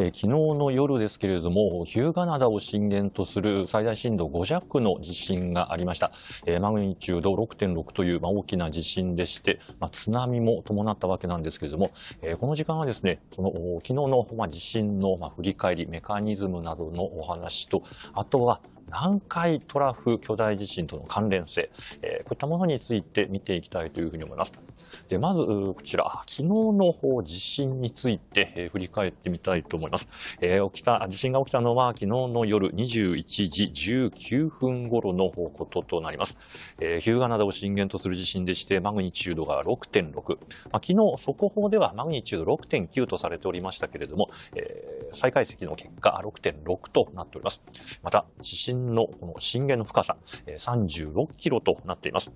えー、昨日の夜ですけれども、日向灘を震源とする最大震度5弱の地震がありました。えー、マグニチュード6.6という、まあ、大きな地震でして、まあ、津波も伴ったわけなんですけれども、えー、この時間はですね、の昨日の、まあ、地震の、まあ、振り返り、メカニズムなどのお話と、あとは南海トラフ巨大地震との関連性、えー、こういったものについて見ていきたいというふうに思います。でまず、こちら、昨日の地震について、えー、振り返ってみたいと思います、えー、起きた。地震が起きたのは昨日の夜21時19分ごろのこととなります。えー、日向灘を震源とする地震でして、マグニチュードが6.6。まあ、昨日、速報ではマグニチュード6.9とされておりましたけれども、えー、再解析の結果6.6となっております。また、地震震の、この震源の深さ、36キロとなっています。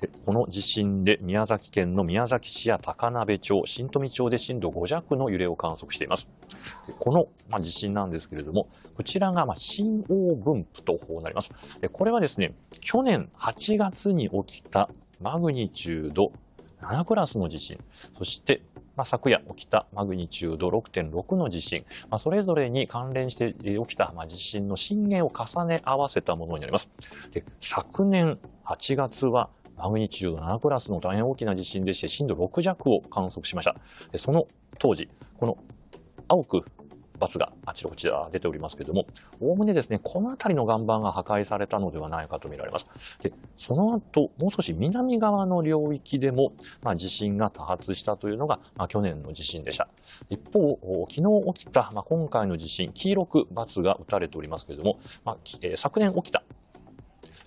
でこの地震で宮崎県の宮崎市や高鍋町、新富町で震度5弱の揺れを観測しています。でこの、地震なんですけれども、こちらが、震央分布となります。でこれはですね、去年8月に起きたマグニチュード7クラスの地震、そしてまあ、昨夜起きたマグニチュード6.6の地震、まあ、それぞれに関連して起きた、地震の震源を重ね合わせたものになります。で昨年8月はマグニチュード7クラスの大変大きな地震でして震度6弱を観測しました。でその当時、この青く発があちらこちら出ておりますけれども、おおむねですね、この辺りの岩盤が破壊されたのではないかとみられます。で、その後、もう少し南側の領域でも、まあ、地震が多発したというのが、まあ、去年の地震でした。一方、昨日起きた、まあ、今回の地震、黄色く×が打たれておりますけれども、まあ、えー、昨年起きた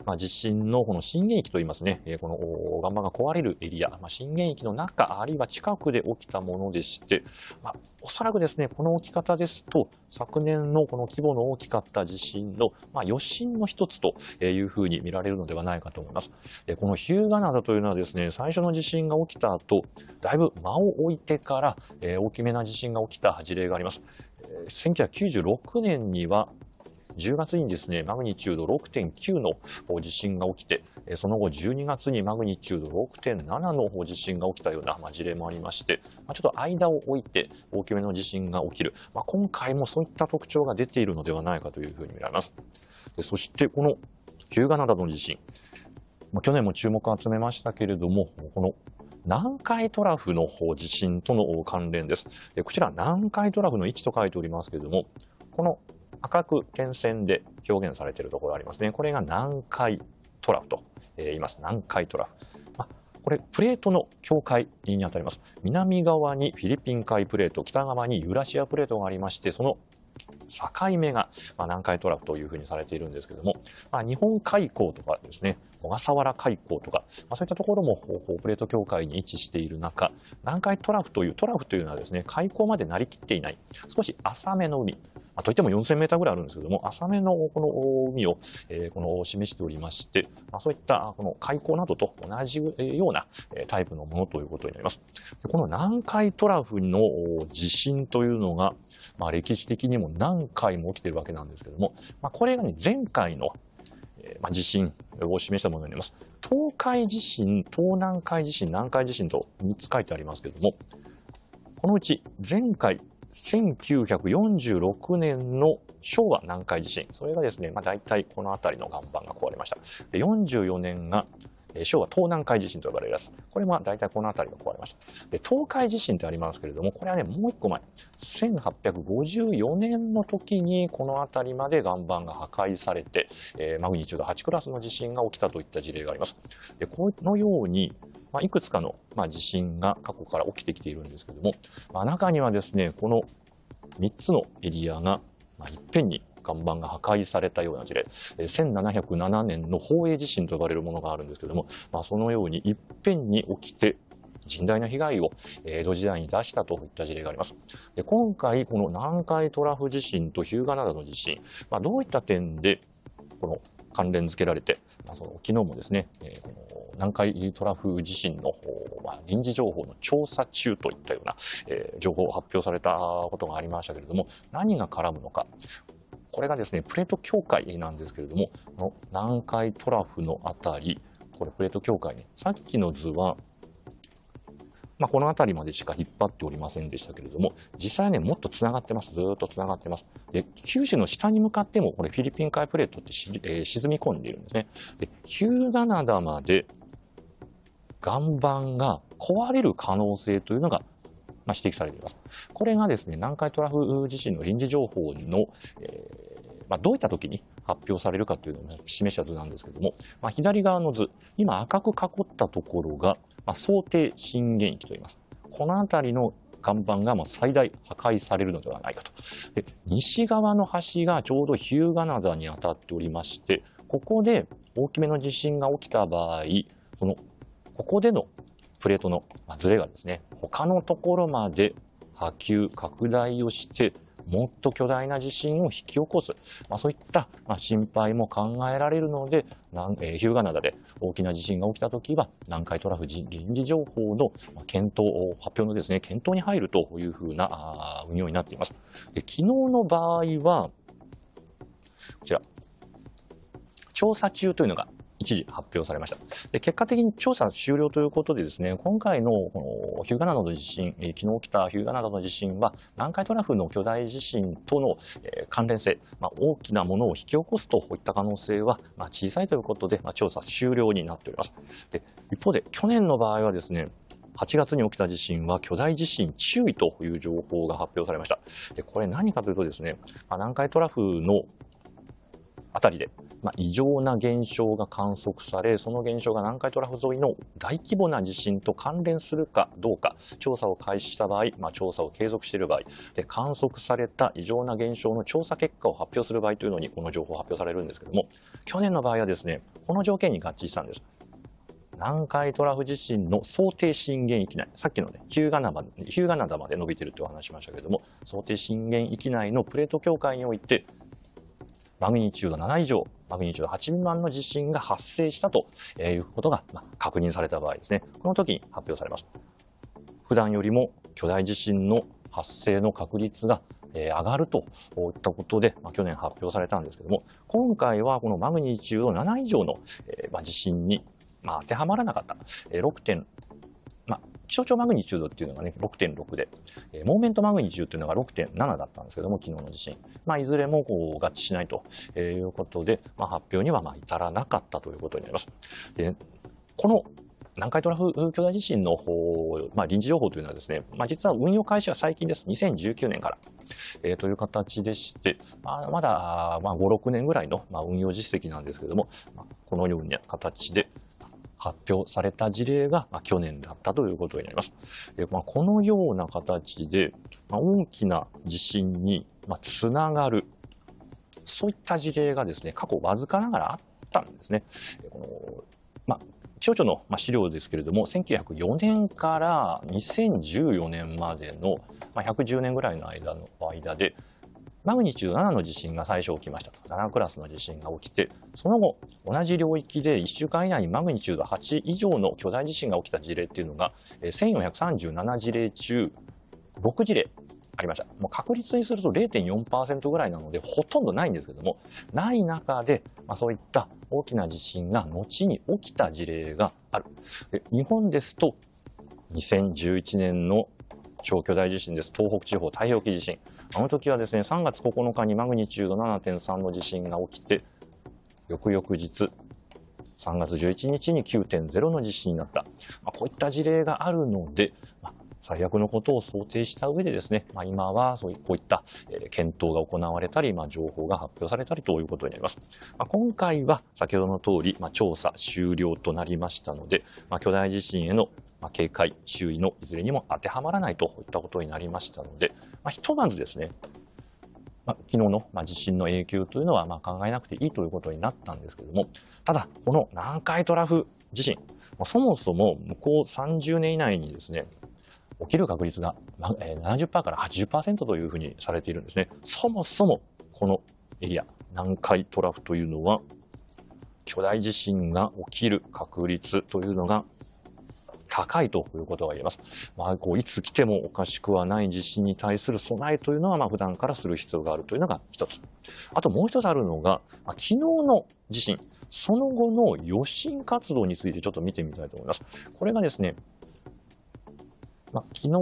まあ、地震のこの震源域といいますね、えー、この岩盤が壊れるエリア、まあ、震源域の中、あるいは近くで起きたものでして、まあ、おそらくですね、この置き方ですと、昨年のこの規模の大きかった地震の、まあ、余震の一つというふうに見られるのではないかと思います。でこの日向灘というのはですね、最初の地震が起きた後、だいぶ間を置いてから、えー、大きめな地震が起きた事例があります。1996年には10月にですね、マグニチュード6.9の地震が起きて、その後12月にマグニチュード6.7の地震が起きたような事例もありまして、ちょっと間を置いて大きめの地震が起きる。まあ、今回もそういった特徴が出ているのではないかというふうに見られます。そしてこの日向灘の地震、去年も注目を集めましたけれども、この南海トラフの地震との関連です。こちら南海トラフの位置と書いておりますけれども、この赤く点線で表現されているところありますね。これが南海トラフと、え言います。南海トラフ。まあ、これ、プレートの境界にあたります。南側にフィリピン海プレート、北側にユーラシアプレートがありまして、その境目が、まあ、南海トラフというふうにされているんですけども、まあ、日本海溝とかですね、小笠原海溝とか、まあ、そういったところもプレート境界に位置している中、南海トラフという、トラフというのはですね、海溝までなりきっていない、少し浅めの海、まあ、といっても4000メーターぐらいあるんですけども、浅めのこの海を、えー、この示しておりまして、まあ、そういったこの海溝などと同じようなタイプのものということになります。この南海トラフの地震というのが、まあ、歴史的にも何回も起きているわけなんですけども、まあ、これがね、前回のまあ、地震を示したものになります。東海地震、東南海地震、南海地震と3つ書いてありますけれども、このうち前回、1946年の昭和南海地震、それがですね、まあ、大体この辺りの岩盤が壊れました。で44年が昭和東南海地震と呼ばれるやつ。これも大体この辺りが壊れました。で、東海地震ってありますけれども、これはね、もう一個前、1854年の時にこの辺りまで岩盤が破壊されて、えー、マグニチュード8クラスの地震が起きたといった事例があります。で、このように、まあ、いくつかの、まあ、地震が過去から起きてきているんですけれども、まあ、中にはですね、この3つのエリアが、まあ、いっぺんに看板が破壊されたような事例、1707年の宝永地震と呼ばれるものがあるんですけども、まあ、そのようにいっぺんに起きて甚大な被害を江戸時代に出したといった事例があります。で今回、この南海トラフ地震と日向灘の地震、まあ、どういった点でこの関連付けられて、まあ、その昨日もですね、えー、この南海トラフ地震の、まあ、臨時情報の調査中といったような、えー、情報を発表されたことがありましたけれども、何が絡むのか。これがですね、プレート境界なんですけれども、の南海トラフのあたり、これプレート境界ね、さっきの図は、まあ、この辺りまでしか引っ張っておりませんでしたけれども、実際ね、もっと繋がってます。ずっと繋がってます。で、九州の下に向かっても、これフィリピン海プレートってし、えー、沈み込んでいるんですね。で、ヒューガナダまで岩盤が壊れる可能性というのが、まあ、指摘されています。これがですね、南海トラフ地震の臨時情報の、えーまあ、どういった時に発表されるかというのを示した図なんですけども、まあ、左側の図、今赤く囲ったところが、まあ、想定震源域といいます。この辺りの岩盤がもう最大破壊されるのではないかと。で西側の橋がちょうど日向灘に当たっておりまして、ここで大きめの地震が起きた場合、そのここでのプレートのずれがですね、他のところまで波及、拡大をして、もっと巨大な地震を引き起こす、まあ、そういった、ま心配も考えられるので、なんえー、日向灘で大きな地震が起きたときは、南海トラフ臨時情報の検討、発表のですね、検討に入るというふうなあ運用になっています。で昨日の場合は、こちら、調査中というのが一時発表されました。で結果的に調査終了ということでですね、今回のこの日向灘の地震、昨日起きた日向灘の地震は南海トラフの巨大地震との関連性、まあ、大きなものを引き起こすといった可能性はま小さいということで、ま調査終了になっております。で一方で去年の場合はですね、8月に起きた地震は巨大地震注意という情報が発表されました。でこれ何かというとですね、南海トラフのあたりで、まあ、異常な現象が観測され、その現象が南海トラフ沿いの大規模な地震と関連するかどうか、調査を開始した場合、まあ、調査を継続している場合で、観測された異常な現象の調査結果を発表する場合というのに、この情報を発表されるんですけども、去年の場合はですね、この条件に合致したんです。南海トラフ地震の想定震源域内、さっきのね、日向灘まで日向灘まで伸びてるってお話しましたけれども、想定震源域内のプレート境界において、マグニチュード7以上、マグニチュード8未満の地震が発生したということが確認された場合ですね、この時に発表されました。普段よりも巨大地震の発生の確率が上がるといったことで、去年発表されたんですけども、今回はこのマグニチュード7以上の、地震に、当てはまらなかった、気象庁マグニチュードっていうのがね、6.6で、えー、モーメントマグニチュードというのが6.7だったんですけども、昨日の地震。まあ、いずれもこう合致しないということで、まあ、発表にはまあ至らなかったということになります。でこの南海トラフ巨大地震のまあ、臨時情報というのはですね、まあ、実は運用開始は最近です。2019年から、えー、という形でして、まあ、まだ、まあ、5、6年ぐらいの、まあ、運用実績なんですけれども、まあ、このような形で、発表された事例が、ま去年だったということになります。えまあ、このような形で、ま大きな地震に、まつながる、そういった事例がですね、過去わずかながらあったんですね。このま気象庁の資料ですけれども、1904年から2014年までの110年ぐらいの間の間で、マグニチュード7の地震が最初起きましたと。7クラスの地震が起きて、その後、同じ領域で1週間以内にマグニチュード8以上の巨大地震が起きた事例っていうのが、1437事例中、6事例ありました。もう確率にすると0.4%ぐらいなので、ほとんどないんですけども、ない中で、まあ、そういった大きな地震が後に起きた事例がある。で日本ですと、2011年の超巨大地震です。東北地方太平洋沖地震。あの時はですね、3月9日にマグニチュード7.3の地震が起きて、翌々日、3月11日に9.0の地震になった。まあ、こういった事例があるので、まあ、最悪のことを想定した上でですね、まあ、今はそういこういった、えー、検討が行われたり、まあ、情報が発表されたりということになります。まあ、今回は先ほどの通り、まあ、調査終了となりましたので、まあ、巨大地震へのまあ、警戒、注意のいずれにも当てはまらないといったことになりましたので、まあ、ひとまずですね、まあ、昨日の、ま地震の影響というのはまあ考えなくていいということになったんですけども、ただ、この南海トラフ地震、まあ、そもそも向こう30年以内にですね、起きる確率が70%から80%というふうにされているんですね。そもそもこのエリア、南海トラフというのは、巨大地震が起きる確率というのが高いということが言えます。まあ、こういつ来てもおかしくはない地震に対する備えというのは、まあ、普段からする必要があるというのが一つ。あともう一つあるのが、まあ、昨日の地震、その後の余震活動についてちょっと見てみたいと思います。これがですね、まあ、昨日の、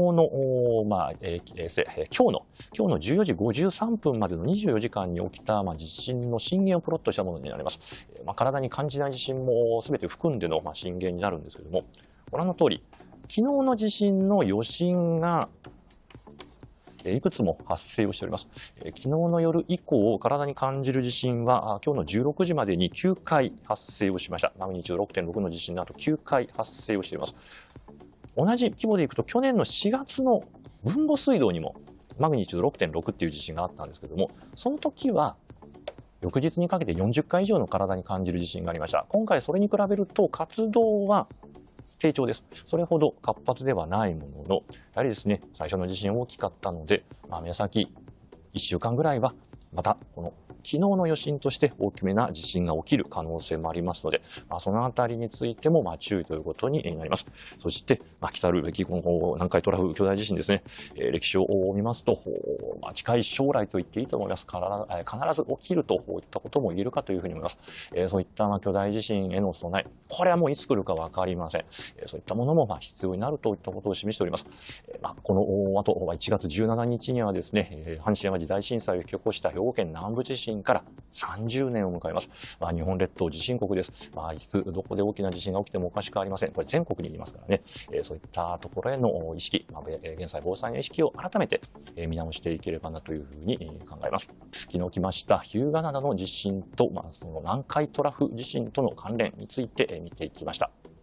まあえーえー、今日の、今日の14時53分までの24時間に起きた、まあ、地震の震源をプロットしたものになります。まあ、体に感じない地震も全て含んでの、まあ、震源になるんですけども、ご覧の通り、昨日の地震の余震がいくつも発生をしております。昨日の夜以降、体に感じる地震は、今日の16時までに9回発生をしました。マグニチュード6.6の地震の後、9回発生をしています。同じ規模でいくと、去年の4月の豊後水道にも、マグニチュード6.6っていう地震があったんですけども、その時は、翌日にかけて40回以上の体に感じる地震がありました。今回それに比べると活動は成長です。それほど活発ではないものの、やはりですね、最初の地震大きかったので、まあ、目先1週間ぐらいは、またこの昨日の余震として大きめな地震が起きる可能性もありますので、まあ、そのあたりについてもまあ注意ということになります。そして、まあ、来たるべきこの南海トラフ巨大地震ですね、えー、歴史を見ますと、まあ、近い将来と言っていいと思います。必ず起きるといったことも言えるかというふうに思います。えー、そういったまあ巨大地震への備え、これはもういつ来るかわかりません。えー、そういったものもまあ必要になるといったことを示しております。えー、まあこの後、1月17日にはですね、阪神・淡路大震災を引き起こした兵庫県南部地震震から30年を迎えます。まあ、日本列島地震国です。まあ、いつどこで大きな地震が起きてもおかしくありません。これ全国にいますからね、えー、そういったところへの意識、まあ、現在防災の意識を改めて、え見直していければなというふうに考えます。昨日来ました日向灘の地震と、まあ、その南海トラフ地震との関連について見ていきました。